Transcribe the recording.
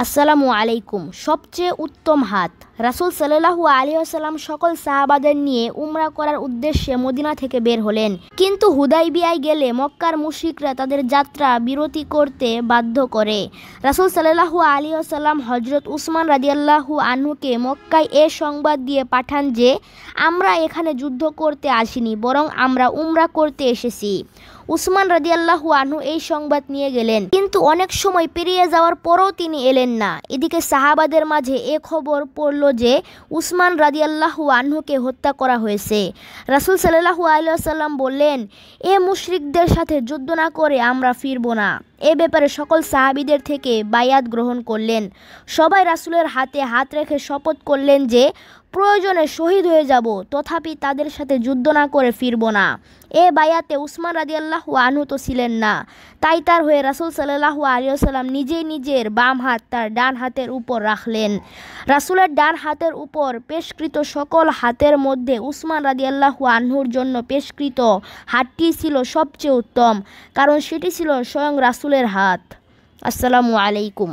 আসসালামু আলাইকুম সবচেয়ে উত্তম হাত রাসুল সাল্লু আলী আসসালাম সকল সাহাবাদের নিয়ে উমরা করার উদ্দেশ্যে মদিনা থেকে বের হলেন কিন্তু হুদাইবিয়ায় গেলে মক্কার মুশিকরা তাদের যাত্রা বিরতি করতে বাধ্য করে রাসুল সাল্লু আলী আসসালাম হজরত উসমান রাজিয়াল্লাহু আনহুকে মক্কায় এ সংবাদ দিয়ে পাঠান যে আমরা এখানে যুদ্ধ করতে আসিনি বরং আমরা উমরা করতে এসেছি উসমান রাদিয়াল্লাহু আনহু এই সংবাদ নিয়ে গেলেন কিন্তু অনেক সময় পেরিয়ে যাওয়ার পরও তিনি এলেন না এদিকে সাহাবাদের মাঝে এ খবর পড়ল যে উসমান রাদিয়াল্লাহু আনহুকে হত্যা করা হয়েছে রাসুল সাল্লাহু সাল্লাম বললেন এ মুশরিকদের সাথে যুদ্ধ না করে আমরা ফিরব না এ ব্যাপারে সকল সাহাবিদের থেকে বায়াত গ্রহণ করলেন সবাই রাসুলের হাতে হাত রেখে শপথ করলেন যে প্রয়োজনে শহীদ হয়ে যাব তথাপি তাদের সাথে যুদ্ধ না করে ফিরব না এ বায়াতে উসমান রাজি আল্লাহ আনহু তো ছিলেন না তাই তার হয়ে রাসুল সাল্লাহ আলিয়াল্লাম নিজে নিজের বাম হাত তার ডান হাতের উপর রাখলেন রাসুলের ডান হাতের উপর পেশকৃত সকল হাতের মধ্যে উসমান রাজি আল্লাহ আনহুর জন্য পেশকৃত হাতটি ছিল সবচেয়ে উত্তম কারণ সেটি ছিল স্বয়ং রাসুল সকলের হাত আসসালামু আলাইকুম